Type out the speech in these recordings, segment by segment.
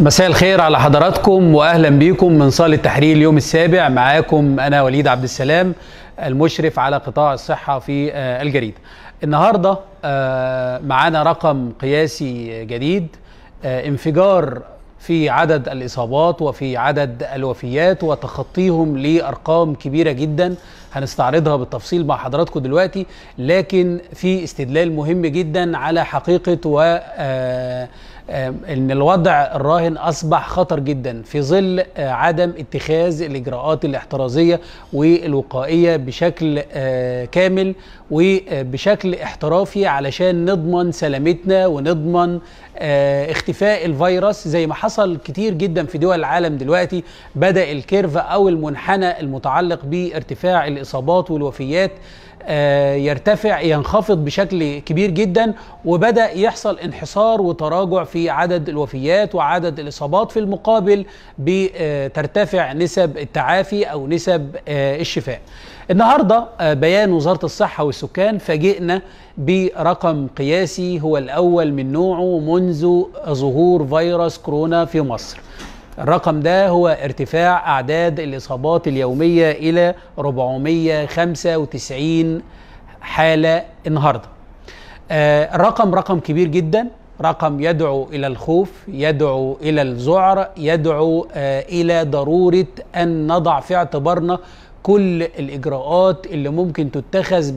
مساء الخير على حضراتكم واهلا بيكم من صاله تحرير اليوم السابع معاكم انا وليد عبد السلام المشرف على قطاع الصحه في آه، الجريده. النهارده آه، معانا رقم قياسي جديد آه، انفجار في عدد الاصابات وفي عدد الوفيات وتخطيهم لارقام كبيره جدا هنستعرضها بالتفصيل مع حضراتكم دلوقتي لكن في استدلال مهم جدا على حقيقه و ان الوضع الراهن اصبح خطر جدا في ظل آه، عدم اتخاذ الاجراءات الاحترازيه والوقائيه بشكل آه، كامل وبشكل آه، احترافي علشان نضمن سلامتنا ونضمن اختفاء الفيروس زي ما حصل كتير جدا في دول العالم دلوقتي بدا الكيرف او المنحنى المتعلق بارتفاع الاصابات والوفيات آه، يرتفع ينخفض بشكل كبير جدا وبدا يحصل انحسار وتراجع في عدد الوفيات وعدد الاصابات في المقابل بترتفع نسب التعافي او نسب آه، الشفاء النهارده آه، بيان وزاره الصحه والسكان فاجئنا برقم قياسي هو الاول من نوعه منذ ظهور فيروس كورونا في مصر الرقم ده هو ارتفاع أعداد الإصابات اليومية إلى 495 حالة النهاردة آه، الرقم رقم كبير جدا رقم يدعو إلى الخوف يدعو إلى الذعر يدعو آه، إلى ضرورة أن نضع في اعتبارنا كل الاجراءات اللي ممكن تتخذ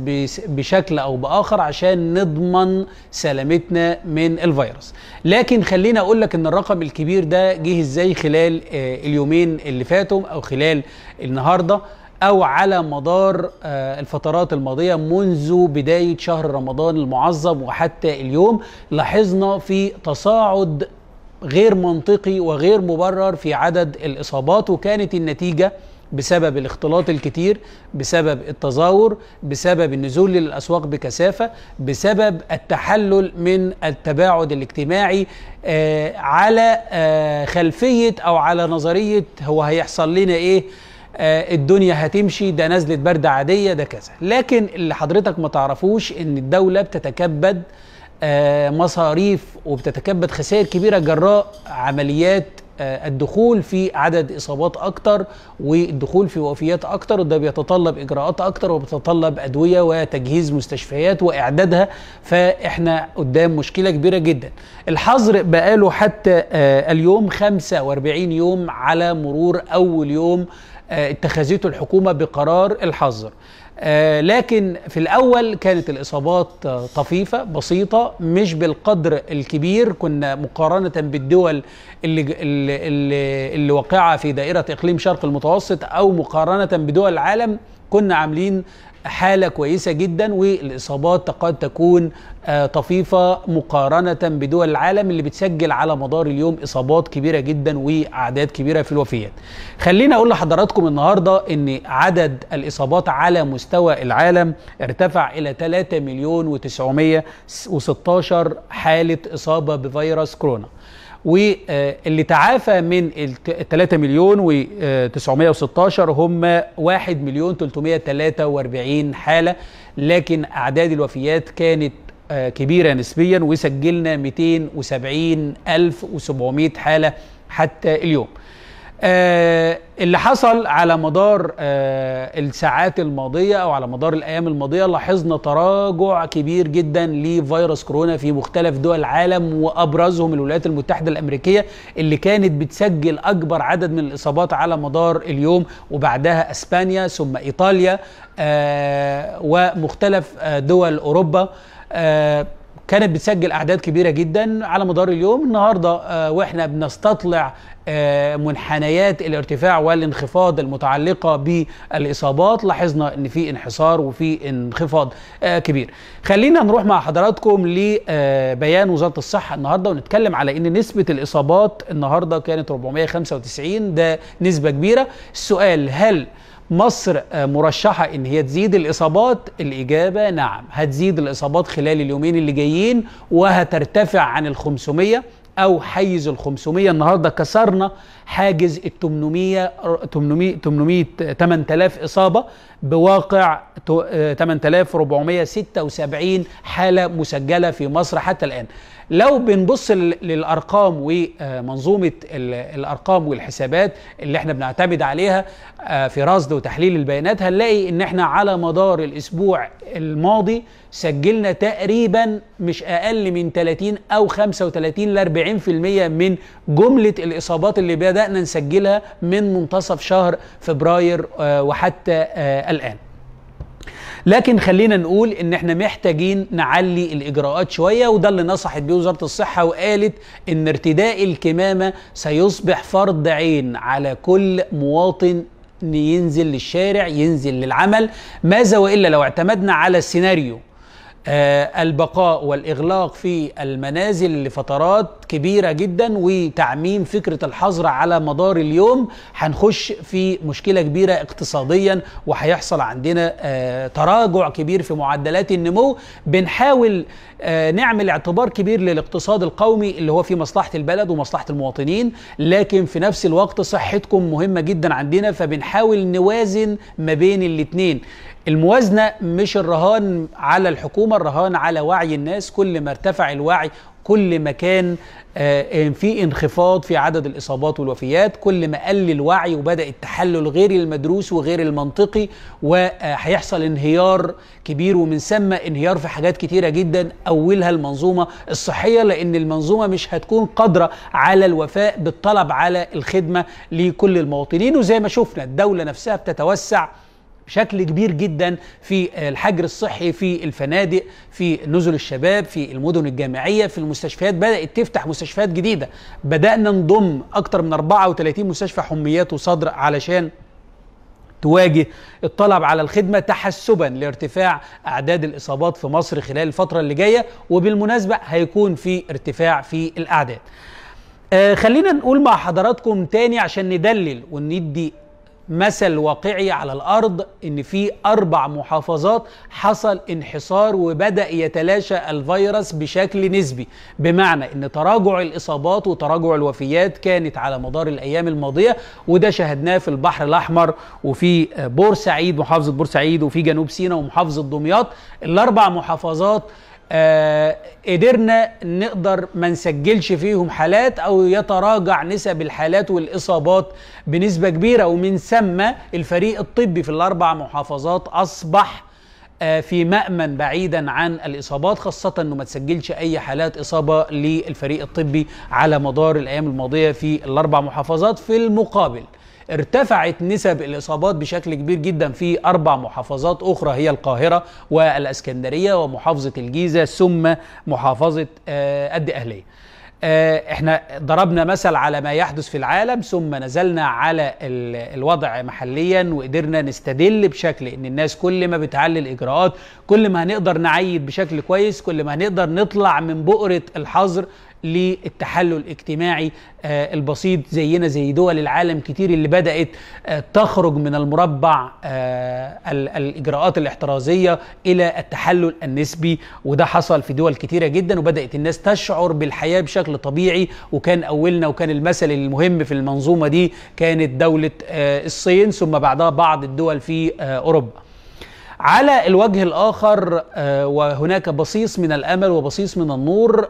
بشكل او باخر عشان نضمن سلامتنا من الفيروس لكن خلينا اقول لك ان الرقم الكبير ده جه ازاي خلال آه، اليومين اللي فاتوا او خلال النهارده او على مدار آه، الفترات الماضيه منذ بدايه شهر رمضان المعظم وحتى اليوم لاحظنا في تصاعد غير منطقي وغير مبرر في عدد الاصابات وكانت النتيجه بسبب الاختلاط الكتير بسبب التزاور بسبب النزول للاسواق بكثافه بسبب التحلل من التباعد الاجتماعي آه، على آه، خلفيه او على نظريه هو هيحصل لنا ايه آه، الدنيا هتمشي ده نزله برد عاديه ده كذا لكن اللي حضرتك ما تعرفوش ان الدوله بتتكبد مصاريف وبتتكبد خسائر كبيره جراء عمليات آه، الدخول في عدد اصابات اكتر والدخول في وفيات اكتر وده بيتطلب اجراءات اكتر وبيتطلب ادويه وتجهيز مستشفيات واعدادها فاحنا قدام مشكله كبيره جدا الحظر بقاله حتى آه، اليوم 45 يوم على مرور اول يوم آه، اتخذته الحكومه بقرار الحظر آه، لكن في الأول كانت الإصابات آه، طفيفة بسيطة مش بالقدر الكبير كنا مقارنة بالدول اللي, اللي, اللي, واقعة في دائرة إقليم شرق المتوسط أو مقارنة بدول العالم كنا عاملين حاله كويسه جدا والاصابات قد تكون آه، طفيفه مقارنه بدول العالم اللي بتسجل على مدار اليوم اصابات كبيره جدا واعداد كبيره في الوفيات. خليني اقول لحضراتكم النهارده ان عدد الاصابات على مستوى العالم ارتفع الى 3 مليون و916 حاله اصابه بفيروس كورونا. واللي تعافى من ال 3 مليون و916 آه، هم 1 مليون 343 حالة لكن أعداد الوفيات كانت آه، كبيرة نسبيا وسجلنا 270 ألف و700 حالة حتى اليوم آه، اللي حصل على مدار آه، الساعات الماضية أو على مدار الأيام الماضية لاحظنا تراجع كبير جدا لفيروس كورونا في مختلف دول العالم وأبرزهم الولايات المتحدة الأمريكية اللي كانت بتسجل أكبر عدد من الإصابات على مدار اليوم وبعدها أسبانيا ثم إيطاليا آه، ومختلف دول أوروبا كانت بتسجل اعداد كبيره جدا على مدار اليوم النهارده آه، واحنا بنستطلع آه، منحنيات الارتفاع والانخفاض المتعلقه بالاصابات لاحظنا ان في انحسار وفي انخفاض آه، كبير خلينا نروح مع حضراتكم لبيان وزاره الصحه النهارده ونتكلم على ان نسبه الاصابات النهارده كانت 495 ده نسبه كبيره السؤال هل مصر مرشحة إن هي تزيد الإصابات الإجابة نعم هتزيد الإصابات خلال اليومين اللي جايين وهترتفع عن ال 500 أو حيز ال 500 النهاردة كسرنا حاجز ال 800 800 800 8000 إصابة بواقع 8476 آه، حالة مسجلة في مصر حتى الآن لو بنبص للارقام ومنظومه آه، الارقام والحسابات اللي احنا بنعتمد عليها آه، في رصد وتحليل البيانات هنلاقي ان احنا على مدار الاسبوع الماضي سجلنا تقريبا مش اقل من 30 او 35 ل 40% من جمله الاصابات اللي بدانا نسجلها من منتصف شهر فبراير آه، وحتى الان لكن خلينا نقول ان احنا محتاجين نعلي الاجراءات شويه وده اللي نصحت بيه وزاره الصحه وقالت ان ارتداء الكمامه سيصبح فرض عين على كل مواطن ينزل للشارع ينزل للعمل ماذا والا لو اعتمدنا على السيناريو آه البقاء والاغلاق في المنازل لفترات كبيرة جدا وتعميم فكرة الحظر على مدار اليوم هنخش في مشكلة كبيرة اقتصاديا وهيحصل عندنا آه، تراجع كبير في معدلات النمو بنحاول آه، نعمل اعتبار كبير للاقتصاد القومي اللي هو في مصلحة البلد ومصلحة المواطنين لكن في نفس الوقت صحتكم مهمة جدا عندنا فبنحاول نوازن ما بين الاتنين الموازنة مش الرهان على الحكومة الرهان على وعي الناس كل ما ارتفع الوعي كل ما كان آه، في انخفاض في عدد الاصابات والوفيات كل ما قل الوعي وبدا التحلل غير المدروس وغير المنطقي وهيحصل انهيار كبير ومن ثم انهيار في حاجات كتيره جدا اولها المنظومه الصحيه لان المنظومه مش هتكون قادره على الوفاء بالطلب على الخدمه لكل المواطنين وزي ما شفنا الدوله نفسها بتتوسع بشكل كبير جدا في الحجر الصحي في الفنادق في نزل الشباب في المدن الجامعيه في المستشفيات بدات تفتح مستشفيات جديده بدانا نضم اكثر من 34 مستشفى حميات وصدر علشان تواجه الطلب على الخدمه تحسبا لارتفاع اعداد الاصابات في مصر خلال الفتره اللي جايه وبالمناسبه هيكون في ارتفاع في الاعداد آه خلينا نقول مع حضراتكم تاني عشان ندلل وندي مثل واقعي على الارض ان في اربع محافظات حصل انحصار وبدا يتلاشى الفيروس بشكل نسبي بمعنى ان تراجع الاصابات وتراجع الوفيات كانت على مدار الايام الماضيه وده شهدناه في البحر الاحمر وفي بورسعيد محافظه بورسعيد وفي جنوب سيناء ومحافظه دمياط الاربع محافظات آه، قدرنا نقدر ما نسجلش فيهم حالات او يتراجع نسب الحالات والاصابات بنسبه كبيره ومن ثم الفريق الطبي في الاربع محافظات اصبح آه، في مأمن بعيدا عن الإصابات خاصة أنه ما تسجلش أي حالات إصابة للفريق الطبي على مدار الأيام الماضية في الأربع محافظات في المقابل ارتفعت نسب الإصابات بشكل كبير جدا في أربع محافظات أخرى هي القاهرة والأسكندرية ومحافظة الجيزة ثم محافظة آه، قد إيه أهلية آه، احنا ضربنا مثل على ما يحدث في العالم ثم نزلنا على الوضع محليا وقدرنا نستدل بشكل ان الناس كل ما بتعلي الاجراءات كل ما هنقدر نعيد بشكل كويس كل ما هنقدر نطلع من بؤره الحظر للتحلل الاجتماعي آه، البسيط زينا زي دول العالم كتير اللي بدأت آه، تخرج من المربع آه، الإجراءات الاحترازية إلى التحلل النسبي وده حصل في دول كتيرة جدا وبدأت الناس تشعر بالحياة بشكل طبيعي وكان أولنا وكان المثل المهم في المنظومة دي كانت دولة الصين ثم بعدها بعض الدول في أوروبا على الوجه الآخر وهناك بصيص من الأمل وبصيص من النور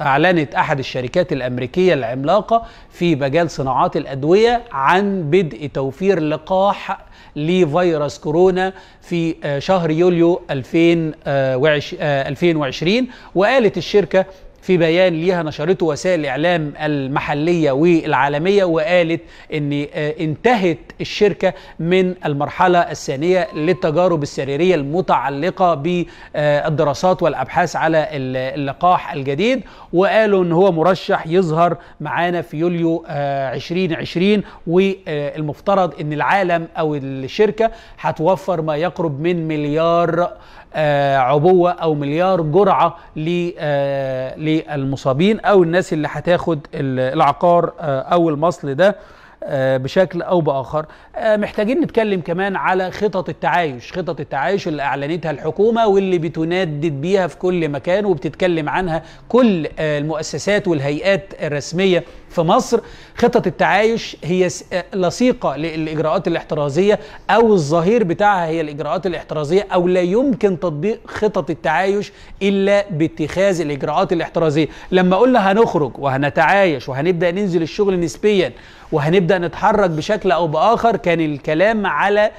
أعلنت أحد الشركات الأمريكية العملاقة في مجال صناعات الأدوية عن بدء توفير لقاح لفيروس كورونا في آه، شهر يوليو 2020 آه، آه، وقالت الشركة في بيان ليها نشرته وسائل الإعلام المحلية والعالمية وقالت أن آه، انتهت الشركة من المرحلة الثانية للتجارب السريرية المتعلقة بالدراسات والأبحاث على اللقاح الجديد وقالوا أن هو مرشح يظهر معانا في يوليو 2020 آه، والمفترض أن العالم أو الشركة هتوفر ما يقرب من مليار آه، عبوة أو مليار جرعة آه، للمصابين أو الناس اللي هتاخد العقار آه، أو المصل ده آه، بشكل او باخر آه، محتاجين نتكلم كمان على خطط التعايش خطط التعايش اللي اعلنتها الحكومه واللي بتندد بيها في كل مكان وبتتكلم عنها كل آه، المؤسسات والهيئات الرسميه في مصر خطط التعايش هي لصيقه للاجراءات الاحترازيه او الظهير بتاعها هي الاجراءات الاحترازيه او لا يمكن تطبيق خطط التعايش الا باتخاذ الاجراءات الاحترازيه لما قلنا هنخرج وهنتعايش وهنبدا ننزل الشغل نسبيا وهنبدا نتحرك بشكل او باخر كان الكلام على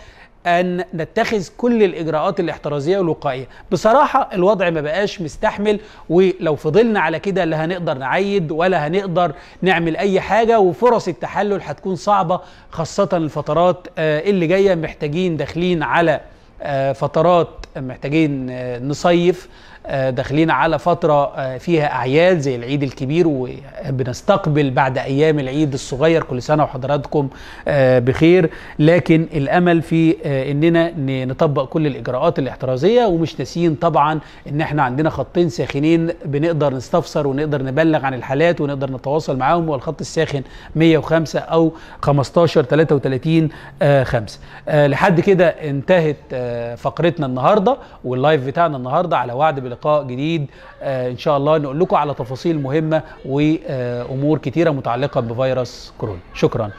ان نتخذ كل الاجراءات الاحترازيه والوقائيه بصراحه الوضع ما بقاش مستحمل ولو فضلنا على كده لا هنقدر نعيد ولا هنقدر نعمل اي حاجه وفرص التحلل هتكون صعبه خاصه الفترات آه، اللي جايه محتاجين داخلين على آه، فترات محتاجين آه، نصيف آه، داخلين على فترة آه، فيها أعياد زي العيد الكبير وبنستقبل بعد أيام العيد الصغير كل سنة وحضراتكم آه، بخير لكن الأمل في أننا نطبق كل الإجراءات الاحترازية ومش ناسيين طبعا أن احنا عندنا خطين ساخنين بنقدر نستفسر ونقدر نبلغ عن الحالات ونقدر نتواصل معاهم هو الخط الساخن 105 أو 15 33 5 لحد كده انتهت فقرتنا النهاردة واللايف بتاعنا النهاردة على وعد بال بلقاء جديد آه، ان شاء الله نقول لكم على تفاصيل مهمه وامور كتيره متعلقه بفيروس كورونا شكرا